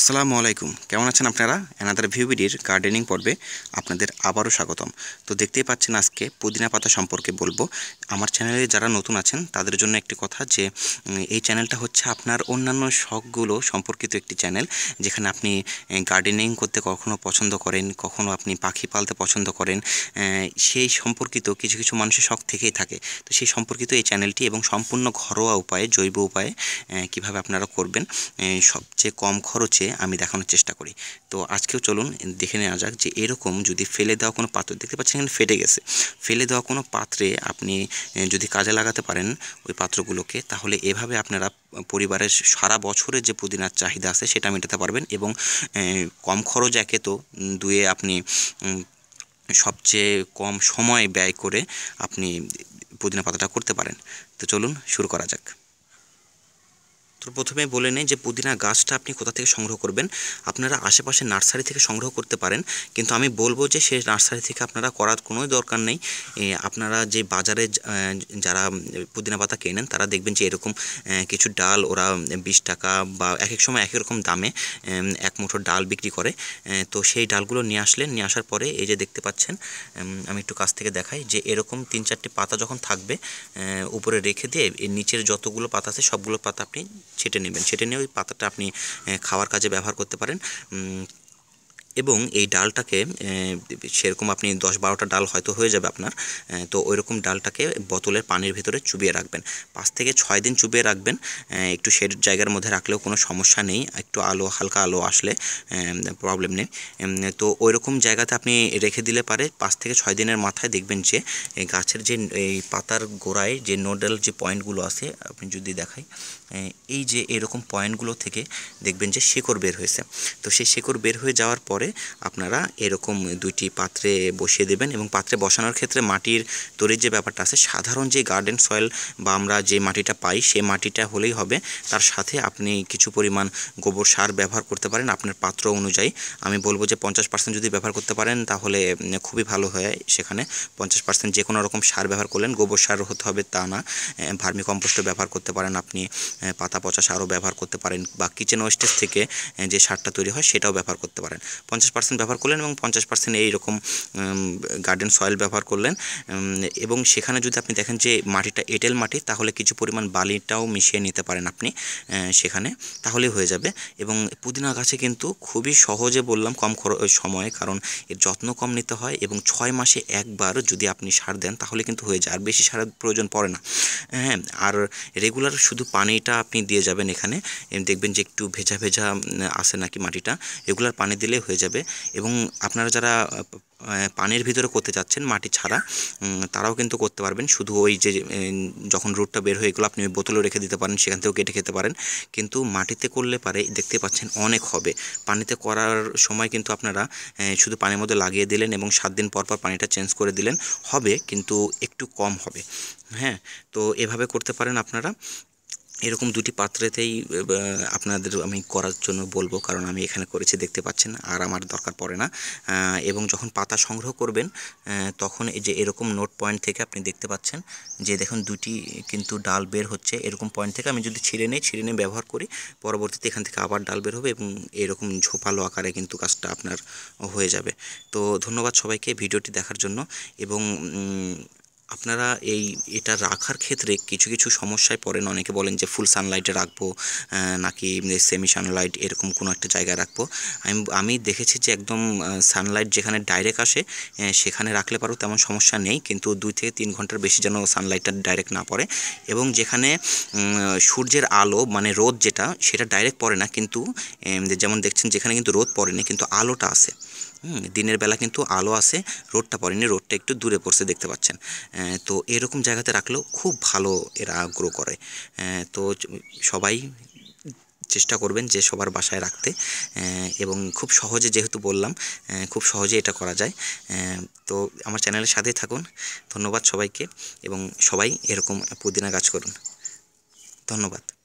আসসালামু আলাইকুম কেমন আছেন আপনারা অ্যানাদার ভিউবিডির গার্ডেনিং পর্বে আপনাদের আবারও স্বাগতম তো দেখতেই পাচ্ছেন আজকে পুদিনা পাতা সম্পর্কে বলবো আমার চ্যানেলে যারা নতুন আছেন তাদের জন্য একটি কথা যে এই চ্যানেলটা হচ্ছে আপনার অন্যান্য শখগুলো সম্পর্কিত একটি চ্যানেল যেখানে আপনি গার্ডেনিং করতে কখনো পছন্দ করেন কখনো আপনি পাখি পালতে পছন্দ করেন সেই সম্পর্কিত কিছু কিছু মানুষের শখ থেকেই থাকে তো সেই সম্পর্কিত এই চ্যানেলটি এবং সম্পূর্ণ ঘরোয়া উপায়ে জৈব উপায়ে কিভাবে আপনারা করবেন সবচেয়ে কম খরচে দিয়ে আমি দেখানোর চেষ্টা করি তো আজকেও চলুন দেখে নেওয়া যাক যে এরকম যদি ফেলে দেওয়া কোনো পাত্র দেখতে পাচ্ছেন এখানে ফেটে গেছে ফেলে দেওয়া কোনো পাত্রে আপনি যদি কাজে লাগাতে পারেন ওই পাত্রগুলোকে তাহলে এভাবে আপনারা পরিবারের সারা বছরের যে পুদিনার চাহিদা আছে সেটা মেটাতে পারবেন এবং কম খরচ একে তো দুয়ে আপনি সবচেয়ে কম সময় ব্যয় করে আপনি পুদিনা পাতাটা করতে পারেন তো চলুন শুরু করা যাক তো প্রথমে বলে নেই যে পুদিনা গাছটা আপনি কোথা থেকে সংগ্রহ করবেন আপনারা আশেপাশে নার্সারি থেকে সংগ্রহ করতে পারেন কিন্তু আমি বলবো যে সেই নার্সারি থেকে আপনারা করার কোনো দরকার নেই আপনারা যে বাজারে যারা পুদিনা পাতা কেনেন তারা দেখবেন যে এরকম কিছু ডাল ওরা বিশ টাকা বা এক এক সময় এক রকম দামে এক মুঠো ডাল বিক্রি করে তো সেই ডালগুলো নিয়ে আসলেন নিয়ে আসার পরে এই যে দেখতে পাচ্ছেন আমি একটু কাছ থেকে দেখাই যে এরকম তিন চারটে পাতা যখন থাকবে উপরে রেখে দিয়ে নিচের যতগুলো পাতা আছে সবগুলো পাতা আপনি ছেটে নেবেন ছেটে নিয়ে ওই পাতাটা আপনি খাওয়ার কাজে ব্যবহার করতে পারেন এবং এই ডালটাকে সেরকম আপনি দশ বারোটা ডাল হয়তো হয়ে যাবে আপনার তো ওইরকম ডালটাকে বোতলের পানির ভিতরে চুবিয়ে রাখবেন পাঁচ থেকে ছয় দিন চুবিয়ে রাখবেন একটু সে জায়গার মধ্যে রাখলেও কোনো সমস্যা নেই একটু আলো হালকা আলো আসলে প্রবলেম নেই তো ওইরকম জায়গাতে আপনি রেখে দিলে পারে পাঁচ থেকে ছয় দিনের মাথায় দেখবেন যে গাছের যে এই পাতার গোড়ায় যে নোডাল যে পয়েন্টগুলো আছে আপনি যদি দেখাই এই যে এরকম পয়েন্টগুলো থেকে দেখবেন যে শেকড় বের হয়েছে তো সেই শেকড় বের হয়ে যাওয়ার পরে পরে আপনারা এরকম দুইটি পাত্রে বসিয়ে দেবেন এবং পাত্রে বসানোর ক্ষেত্রে মাটির তৈরির যে ব্যাপারটা আছে সাধারণ যে গার্ডেন সয়েল বা আমরা যে মাটিটা পাই সে মাটিটা হলেই হবে তার সাথে আপনি কিছু পরিমাণ গোবর সার ব্যবহার করতে পারেন আপনার পাত্র অনুযায়ী আমি বলবো যে পঞ্চাশ পার্সেন্ট যদি ব্যবহার করতে পারেন তাহলে খুবই ভালো হয় সেখানে পঞ্চাশ পার্সেন্ট যে কোনো রকম সার ব্যবহার করলেন গোবর সার হতে হবে তা না ভার্মি ব্যবহার করতে পারেন আপনি পাতা পচা সারও ব্যবহার করতে পারেন বা কিচেন ওয়েস্টেজ থেকে যে সারটা তৈরি হয় সেটাও ব্যবহার করতে পারেন পঞ্চাশ পার্সেন্ট ব্যবহার করলেন এবং পঞ্চাশ পার্সেন্ট এইরকম গার্ডেন সয়েল ব্যবহার করলেন এবং সেখানে যদি আপনি দেখেন যে মাটিটা এঁটেল মাটি তাহলে কিছু পরিমাণ বালিটাও মিশিয়ে নিতে পারেন আপনি সেখানে তাহলে হয়ে যাবে এবং পুদিনা গাছে কিন্তু খুবই সহজে বললাম কম সময়ে কারণ এর যত্ন কম নিতে হয় এবং ছয় মাসে একবার যদি আপনি সার দেন তাহলে কিন্তু হয়ে যায় আর বেশি সারের প্রয়োজন পড়ে না হ্যাঁ আর রেগুলার শুধু পানিটা আপনি দিয়ে যাবেন এখানে দেখবেন যে একটু ভেজা ভেজা আসে নাকি মাটিটা রেগুলার পানি দিলে হয়ে যাবে যাবে এবং আপনারা যারা পানির ভিতরে করতে যাচ্ছেন মাটি ছাড়া তারাও কিন্তু করতে পারবেন শুধু ওই যে যখন রুটটা বের হয়ে গেলো আপনি ওই বোতলে রেখে দিতে পারেন সেখান থেকেও কেটে খেতে পারেন কিন্তু মাটিতে করলে পারে দেখতে পাচ্ছেন অনেক হবে পানিতে করার সময় কিন্তু আপনারা শুধু পানির মধ্যে লাগিয়ে দিলেন এবং সাত দিন পর পর পানিটা চেঞ্জ করে দিলেন হবে কিন্তু একটু কম হবে হ্যাঁ তো এভাবে করতে পারেন আপনারা এরকম দুটি পাত্রেতেই আপনাদের আমি করার জন্য বলবো কারণ আমি এখানে করেছি দেখতে পাচ্ছেন আর আমার দরকার পড়ে না এবং যখন পাতা সংগ্রহ করবেন তখন এই যে এরকম নোট পয়েন্ট থেকে আপনি দেখতে পাচ্ছেন যে দেখুন দুটি কিন্তু ডাল বের হচ্ছে এরকম পয়েন্ট থেকে আমি যদি ছিঁড়ে নিই ছিঁড়ে নিয়ে ব্যবহার করি পরবর্তীতে এখান থেকে আবার ডাল বের হবে এবং এরকম ঝোপালো আকারে কিন্তু কাজটা আপনার হয়ে যাবে তো ধন্যবাদ সবাইকে ভিডিওটি দেখার জন্য এবং আপনারা এই এটা রাখার ক্ষেত্রে কিছু কিছু সমস্যায় পড়েন অনেকে বলেন যে ফুল সানলাইটে রাখবো নাকি সেমি সানলাইট এরকম কোনো একটা জায়গায় রাখবো আমি আমি দেখেছি যে একদম সানলাইট যেখানে ডাইরেক্ট আসে সেখানে রাখলে পারো তেমন সমস্যা নেই কিন্তু দুই থেকে তিন ঘন্টার বেশি যেন সানলাইটটা ডাইরেক্ট না পড়ে এবং যেখানে সূর্যের আলো মানে রোদ যেটা সেটা ডাইরেক্ট পড়ে না কিন্তু যেমন দেখছেন যেখানে কিন্তু রোদ পড়ে না কিন্তু আলোটা আসে দিনের বেলা কিন্তু আলো আছে রোডটা পড়েনি রোডটা একটু দূরে পড়ছে দেখতে পাচ্ছেন তো এরকম জায়গাতে রাখলেও খুব ভালো এরা গ্রো করে তো সবাই চেষ্টা করবেন যে সবার বাসায় রাখতে এবং খুব সহজে যেহেতু বললাম খুব সহজে এটা করা যায় তো আমার চ্যানেলের সাথেই থাকুন ধন্যবাদ সবাইকে এবং সবাই এরকম পুদিনা গাছ করুন ধন্যবাদ